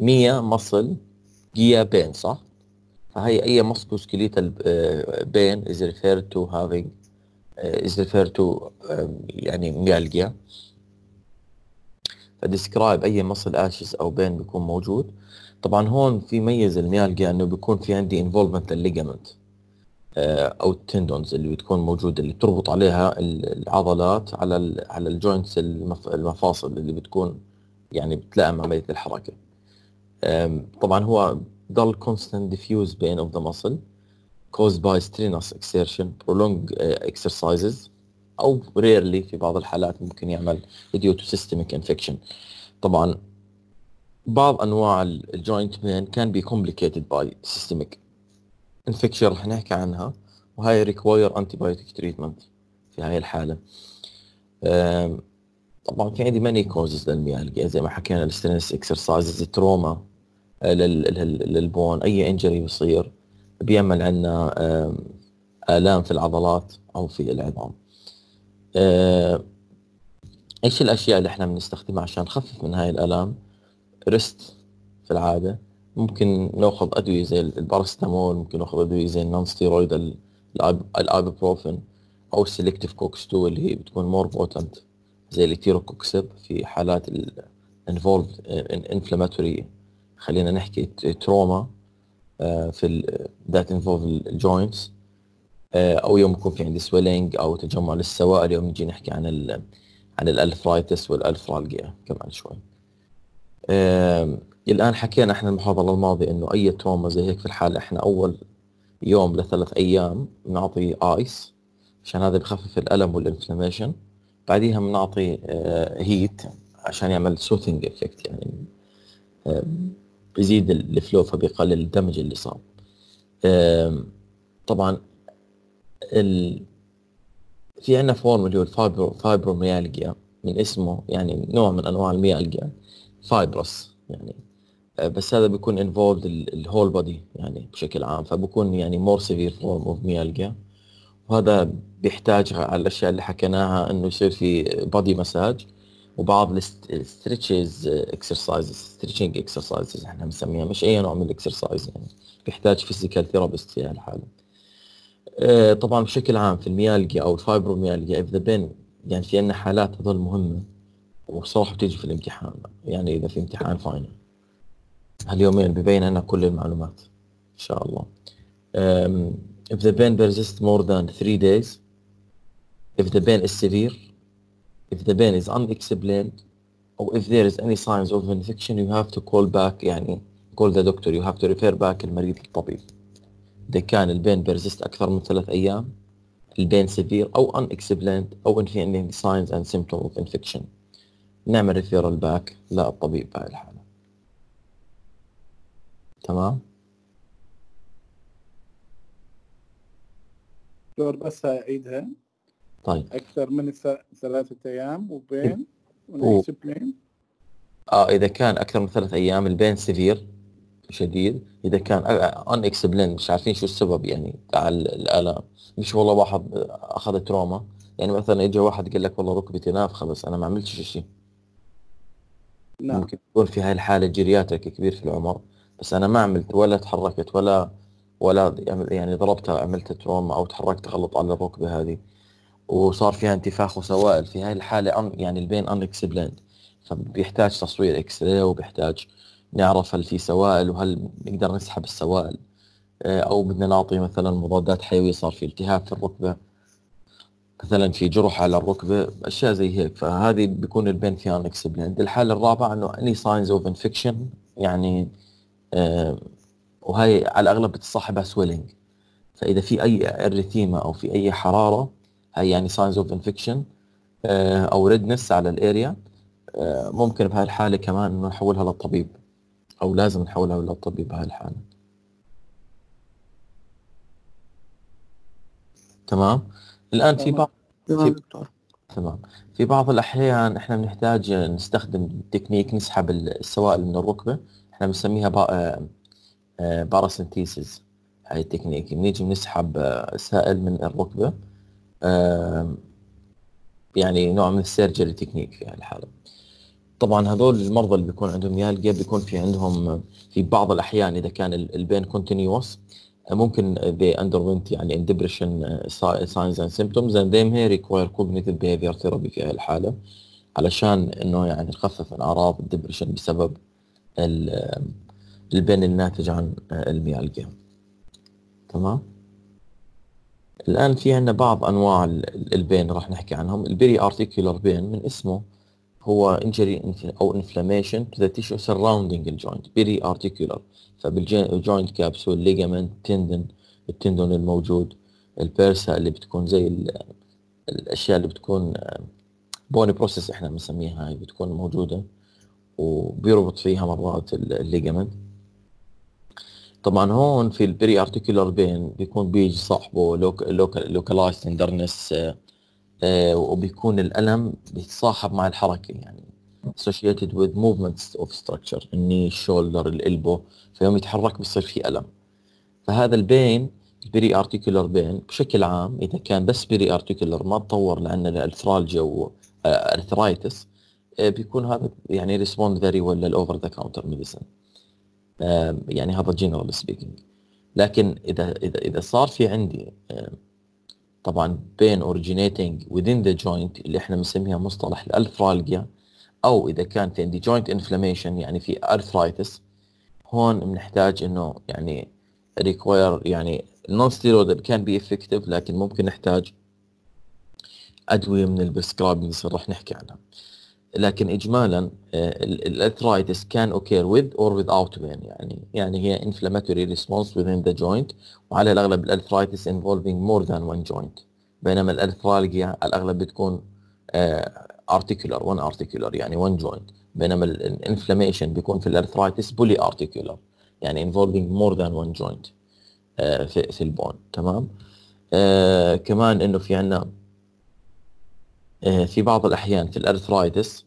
ميا مصل جيا بين صح؟ فهي اي مصل سكليتال آه، بين از referred تو هافينج از referred تو يعني ميالجيا فديسكرايب اي مصل اشز او بين بيكون موجود طبعا هون في ميز الميالجيا انه بيكون في عندي انفولفمنت للليجمنت آه، او التندونز اللي بتكون موجوده اللي بتربط عليها العضلات على على الجوينتس المفاصل اللي بتكون يعني بتلائم عمليه الحركه طبعا هو dull constant diffuse pain of the muscle caused by strenuous exertion prolonged exercises او rarely في بعض الحالات ممكن يعمل due to systemic infection طبعا بعض انواع الجوينت pain can be complicated by systemic infection رح نحكي عنها وهي require antibiotic treatment في هاي الحاله طبعا في عندي many causes للميالجيا زي ما حكينا الستريس اكسرسايزز التروما آه، للبون اي انجري بيصير بيعمل عندنا الام في العضلات او في العظام آه، ايش الاشياء اللي احنا بنستخدمها عشان نخفف من هاي الالام ريست في العاده ممكن ناخذ ادويه زي البارستامول ممكن ناخذ ادويه زي النون ستيرويد الايبوبروفين او السلكتيف كوكس 2 اللي هي بتكون مور بوتنت زي الكتيروكوكسب في حالات الانفولد انفلاماتوري آه، خلينا نحكي تروما آه، في ذات انفولف الجوينتس او يوم يكون في عندي سويلينج او تجمع للسوائل يوم نجي نحكي عن الـ عن الالفرايتس والالفرالجيا كمان شوي. آه، الان حكينا احنا المحاضره الماضيه انه اي تروما زي هيك في الحاله احنا اول يوم لثلاث ايام بنعطي ايس عشان هذا بخفف الالم والانفلاميشن بعديها بنعطي هيت آه، عشان يعمل سوثنج افكت يعني بيزيد الفلو فبيقلل الدمج اللي صار طبعا ال... في عندنا فورم اللي هو الفايبرو من اسمه يعني نوع من انواع الميالجيا فايبرس يعني آه، بس هذا بيكون انفولد الهول بودي يعني بشكل عام فبكون يعني مور سيفير فورم اوف ميالجيا وهذا بيحتاج على الاشياء اللي حكيناها انه يصير في بودي مساج وبعض الاسترتشز اكسرسايز ستريتشنج اكسرسايز احنا بنسميها مش اي نوع من الاكسرسايز يعني بيحتاج فيزيكال ثيرابيست في هالحاله طبعا بشكل عام في الميالجيا او الفايبروميالجيا اف ذا بين يعني في عندنا حالات تظل مهمه وبصراحه بتيجي في الامتحان يعني اذا في امتحان فاينل هاليومين ببين لنا كل المعلومات ان شاء الله if the pain persists more than 3 days if the pain is severe if the pain is unexplained or if there is any signs of infection you have to call back يعني call the doctor you have to refer back المريض للطبيب إذا كان البين بيرزست أكثر من ثلاث أيام البين سفير أو unexplained أو إن في عندي signs and symptoms of infection نعمل ريفيرال باك للطبيب بهاي الحالة تمام دور بس أعيدها طيب اكثر من ثلاثة ايام وبين إيه. ونكسبلين اه اذا كان اكثر من ثلاث ايام البين سيفير شديد اذا كان ان آه، اكسبلين آه، مش عارفين شو السبب يعني تاع الالام مش والله واحد آه، اخذ تروما يعني مثلا اجى واحد قال لك والله ركبتي نافخه بس انا ما عملتش شيء نعم ممكن تكون في هاي الحاله جيرياتريك كبير في العمر بس انا ما عملت ولا تحركت ولا ولا يعني ضربتها عملت تروما او تحركت غلط على الركبه هذه وصار فيها انتفاخ وسوائل في هاي الحاله يعني البين انكسبليند فبيحتاج تصوير اكس راي وبيحتاج نعرف هل في سوائل وهل نقدر نسحب السوائل آه، او بدنا نعطي مثلا مضادات حيويه صار في التهاب في الركبه مثلا في جرح على الركبه اشياء زي هيك فهذه بيكون البين فيها انكسبليند الحاله الرابعه انه اني ساينز اوف انفكشن يعني آه، وهي على الاغلب بتصاحبها سويلنج فاذا في اي اريثيما او في اي حراره هي آه، يعني ساينز اوف انفكشن او ريدنس على الاريا آه، ممكن بهاي الحاله كمان انه نحولها للطبيب او لازم نحولها للطبيب بهاي الحاله تمام الان في بعض تمام تمام في بعض الاحيان احنا بنحتاج نستخدم تكنيك نسحب السوائل من الركبه احنا بنسميها باراسنتيسز آه، هاي التكنيك بنيجي بنسحب سائل من الركبه يعني نوع من السيرجري تكنيك في يعني هالحاله طبعا هذول المرضى اللي بيكون عندهم يالقة بيكون في عندهم في بعض الاحيان اذا كان البين كونتينيوس ممكن they underwent يعني in depression uh, signs and symptoms and they may require cognitive behavior therapy في هالحالة علشان انه يعني نخفف من اعراض الدبرشن بسبب البين الناتج عن آه، الميالجيا تمام؟ الآن في عندنا بعض أنواع البين راح نحكي عنهم البيري ارتيكولار بين من اسمه هو انجري أو انفلاميشن تو ذا تيشو سراوندينج الجوينت بيري ارتيكولار فبالجوينت كابسول ليجامنت تندن التندون الموجود البيرسا اللي بتكون زي الأشياء اللي بتكون بوني بروسيس احنا بنسميها هاي بتكون موجودة وبيربط فيها مرات الليجامنت طبعا هون في البري ارتكيولار بين بيكون بيجي صاحبه لوكال لوكالايز تندرنس وبيكون الالم بيتصاحب مع الحركه يعني associated with movements of structure الني الشولدر الالبو فيوم يتحرك بيصير في الم فهذا البين البري ارتيكولار بين بشكل عام اذا كان بس بري ارتيكولار ما تطور لعنا الارثرالجيا آه، وارثرايتس آه، بيكون هذا يعني ريسبوند فيري ويل للاوفر ذا كاونتر ميديسن يعني هذا جنرال سبيكينج لكن اذا اذا اذا صار في عندي طبعا بين اوريجينيتنج within ذا جوينت اللي احنا بنسميها مصطلح الالفرالجيا او اذا كان في عندي جوينت انفلاميشن يعني في ارثرايتس هون بنحتاج انه يعني ريكوير يعني نون ستيرويد كان بي افكتيف لكن ممكن نحتاج ادويه من البريسكرايبنج راح نحكي عنها. لكن اجمالا آه، الارثرايتس كان occur اور or without بين يعني يعني هي inflammatory response within the joint وعلى الاغلب الارثرايتس involving more than one joint بينما الارثرالجيا على الاغلب بتكون آه، articular one articular يعني one joint بينما الانفلاميشن بيكون في الارثرايتس بولي articular يعني involving more than one joint آه، في في البون تمام آه كمان انه في عندنا آه، في بعض الأحيان في الأرثرايتس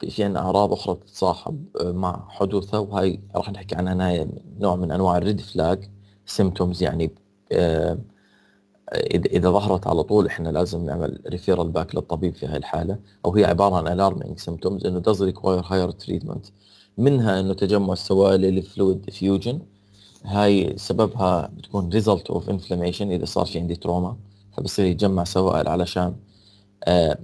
في شيء أعراض أخرى تتصاحب آه، مع حدوثها وهي راح نحكي عنها هنا يعني نوع من أنواع الريد فلاج سيمتومز يعني آه، إذا ظهرت على طول إحنا لازم نعمل ريفيرال باك للطبيب في هاي الحالة أو هي عبارة عن الارمنج سيمتومز إنه داز ريكواير هاير تريتمنت منها إنه تجمع السوائل الفلويد فيوجن هاي سببها بتكون ريزلت اوف انفلاميشن اذا صار في عندي تروما فبصير يتجمع سوائل علشان آه،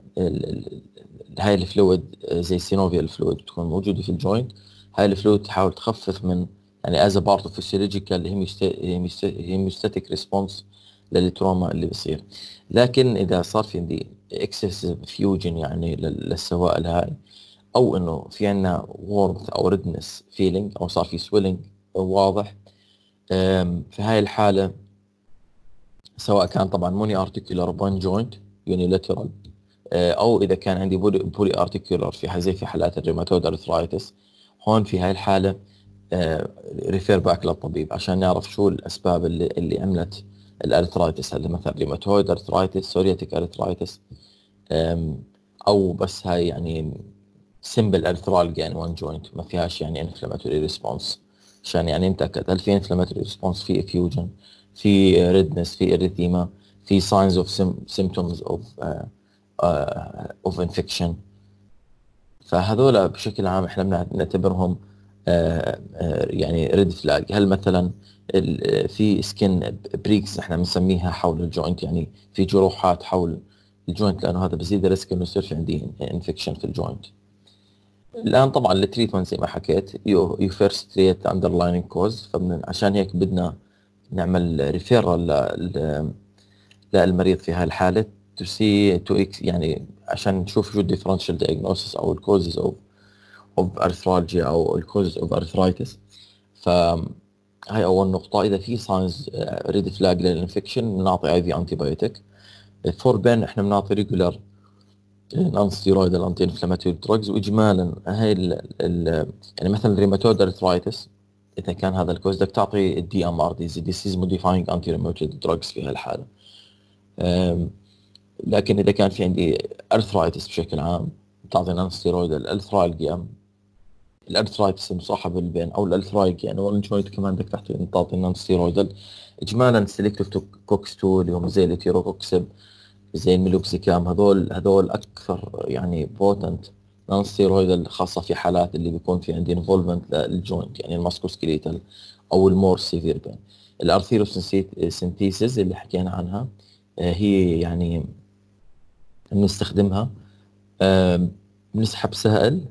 هاي الفلويد آه، زي السينوفيال فلويد بتكون موجوده في الجوينت هاي الفلويد تحاول تخفف من يعني از بارت اوف فيسيولوجيكال هيموستاتيك ريسبونس للتروما اللي بصير لكن اذا صار في عندي اكسسيف فيوجن يعني للسوائل هاي او انه في عندنا وورث او ريدنس فيلينج او صار في سويلينج واضح في هاي الحاله سواء كان طبعا موني ارتكيولار بون جوينت يونيلاترال آه، او اذا كان عندي بولي ارتيكولر في زي في حالات الريماتويد ارثرايتس هون في هاي الحاله ريفير آه، باك للطبيب عشان نعرف شو الاسباب اللي اللي عملت الارثرايتس هل مثلا ريماتويد ارثرايتس سوريتيك ارثرايتس او بس هاي يعني سمبل ارثرالجيا ان وان جوينت ما فيهاش يعني انفلاماتوري ريسبونس عشان يعني نتاكد هل في انفلاماتوري ريسبونس في افيوجن في ريدنس في اريثيما في ساينز اوف سيمبتومز اوف اوف آه، انفكشن فهذولا بشكل عام احنا نعتبرهم آه، آه، يعني ريد فلاج هل مثلا في سكن بريكس احنا بنسميها حول الجوينت يعني في جروحات حول الجوينت لانه هذا بزيد ريسك انه يصير في عندي انفكشن في الجوينت الان طبعا التريتمنت زي ما حكيت يو يو فيرست تريت اندرلايننج كوز عشان هيك بدنا نعمل ريفيرال للمريض في هاي الحاله تو سي تو اكس يعني عشان نشوف شو الديفرنشال diagnosis او الكوزز اوف اوف ارثرالجيا او الكوزز اوف ارثرايتس ف هاي اول نقطه اذا في ساينز ريد فلاج للانفكشن بنعطي اي في انتي بايوتيك فوربين احنا بنعطي ريجولار نون ستيرويد anti انفلاماتوري دراجز واجمالا هاي ال ال يعني مثلا rheumatoid ارثرايتس اذا كان هذا الكوز بدك تعطي الدي ام ار anti ديسيز موديفاينج انتي دراجز في هالحاله لكن اذا كان في عندي ارثرايتس بشكل عام تعطينا انا ستيرويد الارثرايلجيا الارثرايتس المصاحبه بالبين او الارثرايلجيا يعني والانجويد كمان بدك تحت تعطي نان ستيرويدال اجمالا سيلكتف كوكس 2 اللي هم زي الاتيروكوكسب زي الميلوكسيكام هذول هذول اكثر يعني بوتنت نان ستيرويدال خاصه في حالات اللي بيكون في عندي انفولفمنت للجوينت يعني الماسكو سكليتال او المور سيفير بين الارثيروسنتيسيس اللي حكينا عنها آه، هي يعني بنستخدمها بنسحب سائل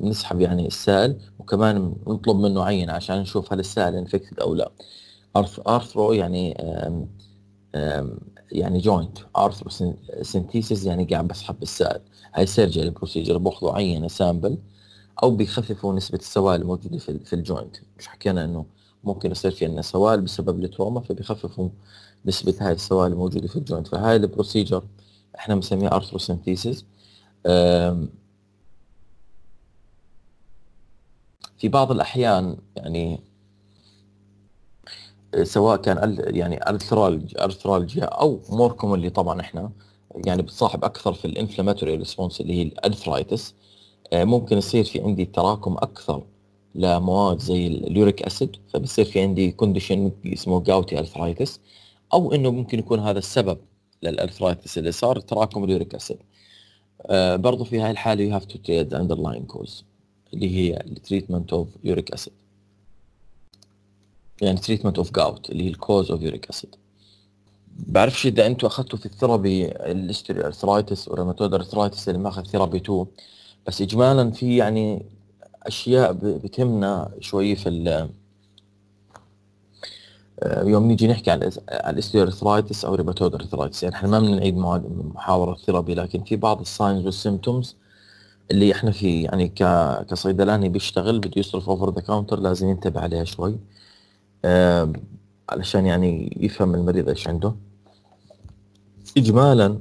بنسحب يعني السائل وكمان بنطلب منه عينة عشان نشوف هل السائل انفكتد او لا ارثرو يعني يعني جوينت ارثرو سنتيسيس يعني قاعد بسحب السائل هاي سيرجري بروسيجر باخذوا عينه سامبل او بيخففوا نسبه السوائل الموجوده في, في الجوينت مش حكينا انه ممكن يصير في عندنا سوائل بسبب التروما فبيخففوا نسبه هاي السوائل الموجوده في الجوينت فهاي البروسيجر احنا بنسميها ارثروسنتيسيس في بعض الاحيان يعني سواء كان يعني ارثرالج ارثرالجيا او مور كومنلي طبعا احنا يعني بتصاحب اكثر في الانفلاماتوري ريسبونس اللي هي الارثرايتس آه، ممكن يصير في عندي تراكم اكثر لمواد زي اليوريك اسيد فبصير في عندي كونديشن اسمه جاوتي ارثرايتس او انه ممكن يكون هذا السبب للارثرايتس اللي صار تراكم اليوريك اسيد آه برضو في هاي الحاله يو هاف تو تريد اندرلاين كوز اللي هي التريتمنت اوف يوريك اسيد يعني تريتمنت اوف جاوت اللي هي الكوز اوف يوريك اسيد بعرفش اذا انتم اخذتوا في الثيرابي الاستري ارثرايتس وروماتويد ارثرايتس اللي ماخذ ثيرابي 2 بس اجمالا في يعني اشياء بتهمنا شوي في آه، يوم نيجي نحكي عن الاستيرثرايتس او ريباتود ارثرايتس يعني احنا ما بنعيد محاضره الثيرابي لكن في بعض الساينز والسيمتومز اللي احنا في يعني كصيدلاني بيشتغل بده يصرف اوفر ذا كاونتر لازم ينتبه عليها شوي علشان يعني يفهم المريض ايش عنده اجمالا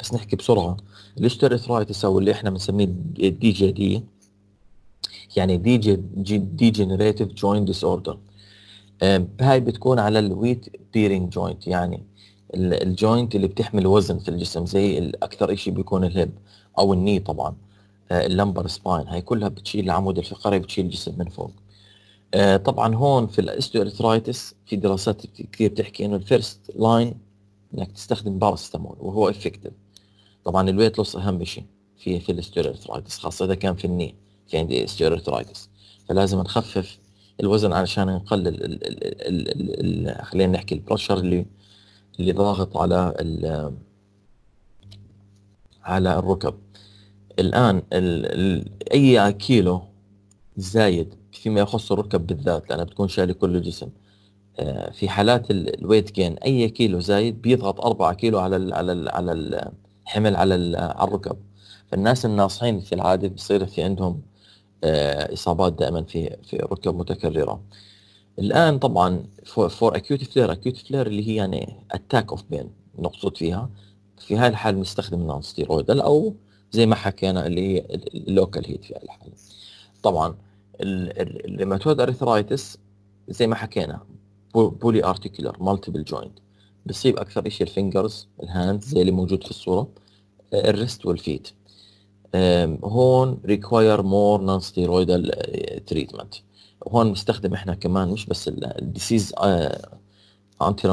بس نحكي بسرعه الاستيرثرايتس او اللي احنا بنسميه دي جي دي يعني دي جي دي جنريتيف جوينت ديس اوردر آه، هاي بتكون على الويت بيرنج جوينت يعني الجوينت اللي بتحمل وزن في الجسم زي اكثر شيء بيكون الهب او الني طبعا آه، اللمبر سباين هاي كلها بتشيل العمود الفقري بتشيل الجسم من فوق آه، طبعا هون في الاستيوريترايتس في دراسات كثير بتحكي انه الفيرست لاين انك تستخدم باراستامول وهو افكتيف طبعا الويت لوس اهم شيء في في الاستيوريترايتس خاصه اذا كان في الني في عندي استيوريترايتس فلازم نخفف الوزن علشان نقلل خلينا نحكي البرشر اللي اللي ضاغط على على الركب الان ال ال اي كيلو زايد فيما يخص الركب بالذات لانها بتكون شايله كل الجسم آه، في حالات الويت جين اي كيلو زايد بيضغط 4 كيلو على الـ على الـ على الحمل على, على الركب فالناس الناصحين في العاده بصير في عندهم آه، اصابات دائما في في ركب متكرره الان طبعا فور اكيوت فلير اكيوت فلير اللي هي يعني اتاك اوف بين نقصد فيها في هاي الحال بنستخدم نون ستيرويدال او زي ما حكينا اللي هي اللوكال هيت في هاي الحال طبعا الريماتويد ارثرايتس زي ما حكينا بولي ارتيكولر مالتيبل جوينت بصيب اكثر شيء الفينجرز الهاند زي اللي موجود في الصوره آه، الريست والفيت هون ريكواير مور نون ستيرويدال تريتمنت هون بنستخدم احنا كمان مش بس الديسيز انتي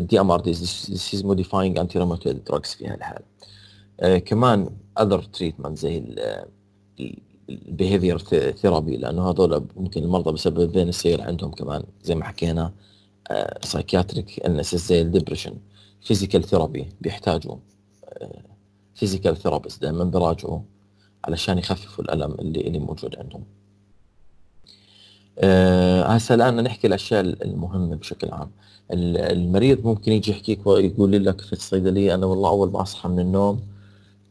دي ام ار ديسيز موديفاينج انتي روماتويد دراجز في هالحاله آه، كمان اذر تريتمنت زي البيهيفير آه، ثيرابي لانه هذول ممكن المرضى بسبب بين السير عندهم كمان زي ما حكينا سايكياتريك آه، انسس زي الدبريشن فيزيكال ثيرابي بيحتاجوا فيزيكال ثيرابيست دائما براجعوا علشان يخففوا الالم اللي اللي موجود عندهم آه، هسه الان نحكي الاشياء المهمه بشكل عام المريض ممكن يجي يحكيك ويقول لك في الصيدليه انا والله اول ما اصحى من النوم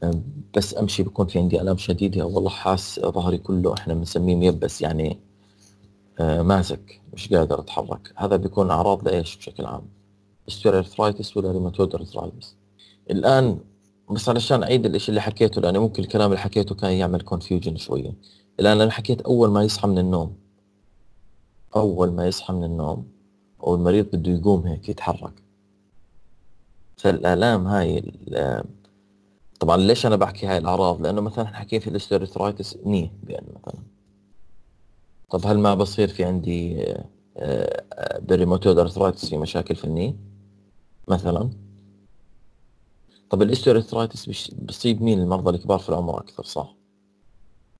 آه، بس امشي بكون في عندي الام شديده والله حاس ظهري كله احنا بنسميه ميبس يعني آه، ماسك مش قادر اتحرك هذا بيكون اعراض لايش بشكل عام ستيرارثرايتس ولا ريماتويد الان بس علشان اعيد الاشي اللي حكيته لانه ممكن الكلام اللي حكيته كان يعمل كونفيوجن شويه الان انا حكيت اول ما يصحى من النوم اول ما يصحى من النوم او المريض بده يقوم هيك يتحرك فالالام هاي طبعا ليش انا بحكي هاي الاعراض لانه مثلا احنا حكينا في الاستيريترايتس ني بان مثلا طب هل ما بصير في عندي آه، آه، آه، بريموتود ارثرايتس في مشاكل في الني مثلا طب الاستيوريثرايتس بيصيب مين المرضى الكبار في العمر اكثر صح؟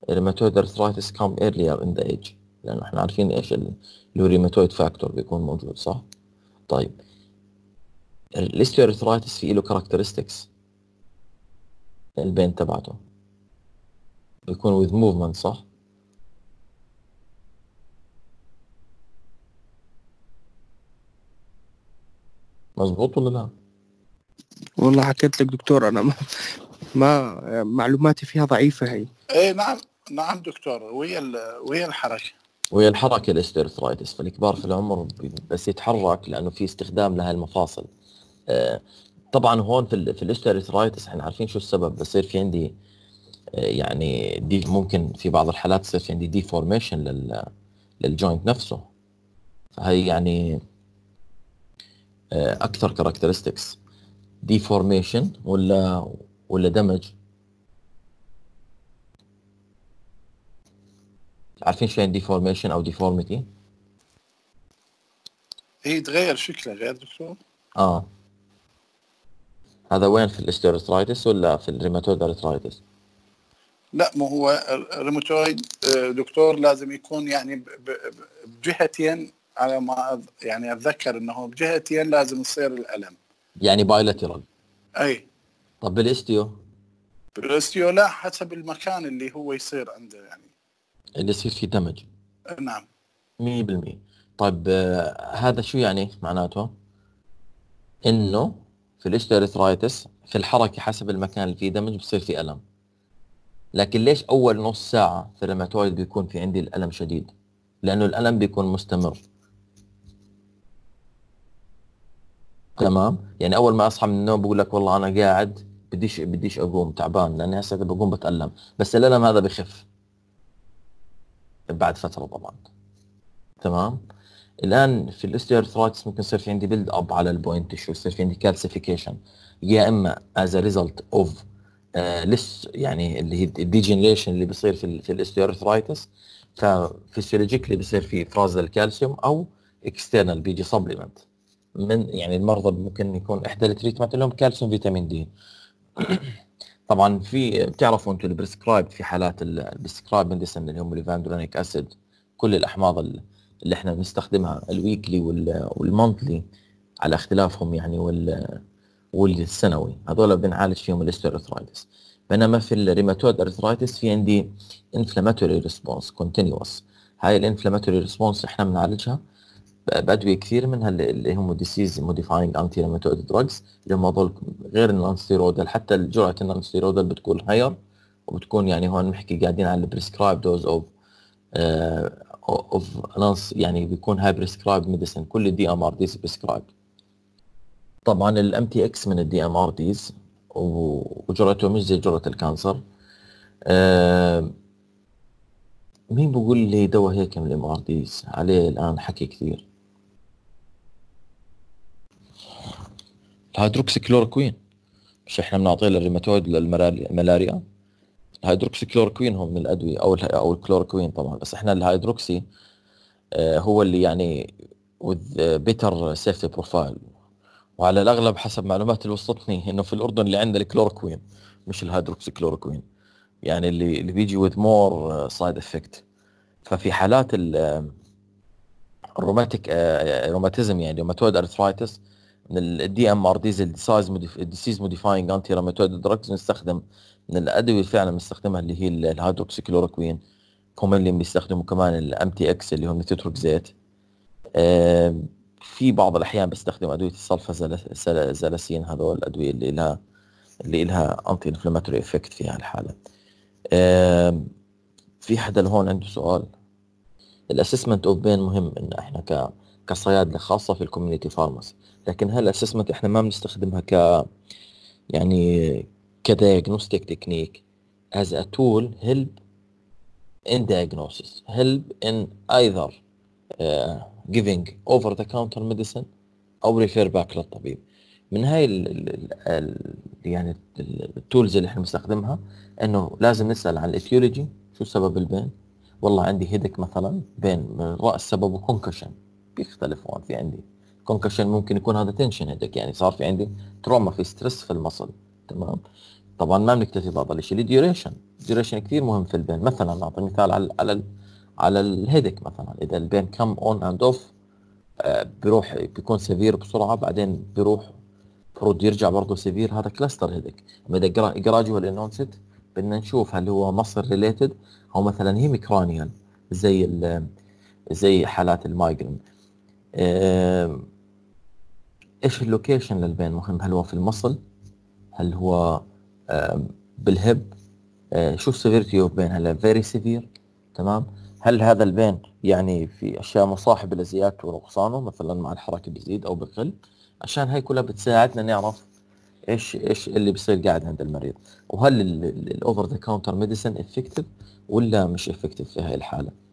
الريماتويد ارثرايتس كام ايرليير ان ذا ايج لانه احنا عارفين ايش الريماتويد فاكتور بيكون موجود صح؟ طيب الاستيوريثرايتس في له كاركترستكس البين تبعته بيكون وذ موفمنت صح؟ مظبوط ولا لا؟ والله حكيت لك دكتور انا ما, ما معلوماتي فيها ضعيفه هي اي نعم نعم دكتور وهي وهي الحركه وهي الحركه الاستيرثرايتس فالكبار في العمر بس يتحرك لانه في استخدام لها المفاصل آه، طبعا هون في في الاستيرثرايتس احنا عارفين شو السبب بصير في عندي آه، يعني دي ممكن في بعض الحالات يصير في عندي ديفورميشن لل للجوينت نفسه فهي يعني آه، اكثر كاركترستكس ديفورميشن ولا ولا دمج عارفين شو يعني ديفورميشن او ديفورميتي إيه، هي تغير شكلها غير دكتور اه هذا وين في الاستيرترايتس ولا في الريماتويد ارترايتس لا مو هو الريماتويد آه، دكتور لازم يكون يعني بجهتين على ما يعني اتذكر انه بجهتين لازم يصير الالم يعني بايلاترال اي طب بالاستيو بالاستيو لا حسب المكان اللي هو يصير عنده يعني اللي يصير فيه دمج نعم 100% طيب آه هذا شو يعني معناته؟ انه في الاستيرثرايتس في الحركه حسب المكان اللي فيه دمج بصير في الم لكن ليش اول نص ساعه في الريماتويد بيكون في عندي الالم شديد؟ لانه الالم بيكون مستمر تمام يعني اول ما اصحى من النوم بقول لك والله انا قاعد بديش بديش اقوم تعبان لاني هسه اذا بقوم بتالم بس الالم هذا بخف بعد فتره طبعا تمام الان في الاستيرثرايتس ممكن يصير في عندي بيلد اب على البوينت شو يصير في عندي كالسيفيكيشن يا اما از ريزلت اوف لس يعني اللي هي الديجنريشن اللي بيصير في في الاستيرثرايتس ففيسيولوجيكلي بيصير في افراز للكالسيوم او اكسترنال بيجي سبلمنت من يعني المرضى ممكن يكون احدى التريتمنت لهم كالسيوم فيتامين دي طبعا في بتعرفوا انتم البريسكرايب في حالات البريسكرايب ميديسن اللي هم الليفاندرونيك اسيد كل الاحماض اللي احنا بنستخدمها الويكلي والمونثلي على اختلافهم يعني وال والسنوي هذول بنعالج فيهم الاستيروثرايتس بينما في الريماتويد ارثرايتس في عندي انفلاماتوري ريسبونس كونتينوس هاي الانفلاماتوري ريسبونس احنا بنعالجها بادويه كثير منها اللي هم ديسيز موديفاينج انتي ريماتويد دراجز اللي هم هذول غير الانستيرودال حتى جرعه الانستيرودال بتكون هاير وبتكون يعني هون بنحكي قاعدين على البريسكرايب دوز اوف اوف يعني بيكون هاي بريسكرايب ميديسن كل الدي ام ار ديز بريسكرايب طبعا الام تي اكس من الدي ام ار ديز وجرعته مش زي جرعه الكانسر آه، مين بقول لي دواء هيك من الام ار ديز عليه الان حكي كثير الهيدروكسيكلوروكوين مش احنا بنعطيه للريماتويد للملاريا الهيدروكسيكلوروكوين هو من الادويه او او الكلوروكوين طبعا بس احنا الهيدروكسي آه، هو اللي يعني وذ بيتر سيفتي بروفايل وعلى الاغلب حسب معلومات اللي وصلتني انه في الاردن اللي عندنا الكلوروكوين مش الهيدروكسيكلوروكوين يعني اللي اللي بيجي وذ مور سايد افكت ففي حالات الروماتيك روماتيزم آه، آه، يعني روماتويد ارثرايتس من الدي ام ار ديزل ديسيز موديفاينج انتي روماتويد دراجز نستخدم من الادويه اللي فعلا بنستخدمها اللي هي الهيدروكسيكلوروكوين كومنلي بيستخدموا كمان الام تي اكس اللي هو ميثوتروكزات في بعض الاحيان بستخدم ادويه السلفا زلاسين هذول الادويه اللي لها اللي لها انتي انفلاماتوري افكت في هالحاله في حدا لهون عنده سؤال الاسسمنت اوف بين مهم انه احنا ك كصيادله خاصه في الكوميونتي فارماسي لكن هالاسسمنت اسسمنت احنا ما بنستخدمها ك يعني كدايجنوستيك تكنيك از ا تول هيلب ان diagnosis هيلب ان ايذر جيفينج اوفر ذا كاونتر ميديسن او ريفير باك للطبيب من هاي الـ الـ يعني التولز اللي احنا بنستخدمها انه لازم نسال عن الاثيولوجي شو سبب البين والله عندي هيدك مثلا بين الراس سببه كونكشن بيختلف هون في عندي كونكشن ممكن يكون هذا تنشن هذاك يعني صار في عندي تروما في ستريس في المصل تمام طبعا ما بنكتفي بهذا الشيء الديوريشن الديوريشن كثير مهم في البين مثلا نعطي مثال على على على الهيدك مثلا اذا البين كم اون اند اوف بيروح بيكون سفير بسرعه بعدين بيروح المفروض يرجع برضه سفير هذا كلاستر هيدك اما اذا جراجوال انونست بدنا نشوف هل هو مصر ريليتد او مثلا هيميكرانيان زي آه، زي حالات المايجرين آه، ايش اللوكيشن للبين مهم هل هو في المصل هل هو آه، بالهب آه، شو السيفيرتي اوف بين هل فيري سيفير تمام هل هذا البين يعني في اشياء مصاحبه لزيادته ونقصانه مثلا مع الحركه بيزيد او بقل عشان هي كلها بتساعدنا نعرف ايش ايش اللي بصير قاعد عند المريض وهل الاوفر ذا كاونتر ميديسن افكتيف ولا مش افكتيف في هاي الحاله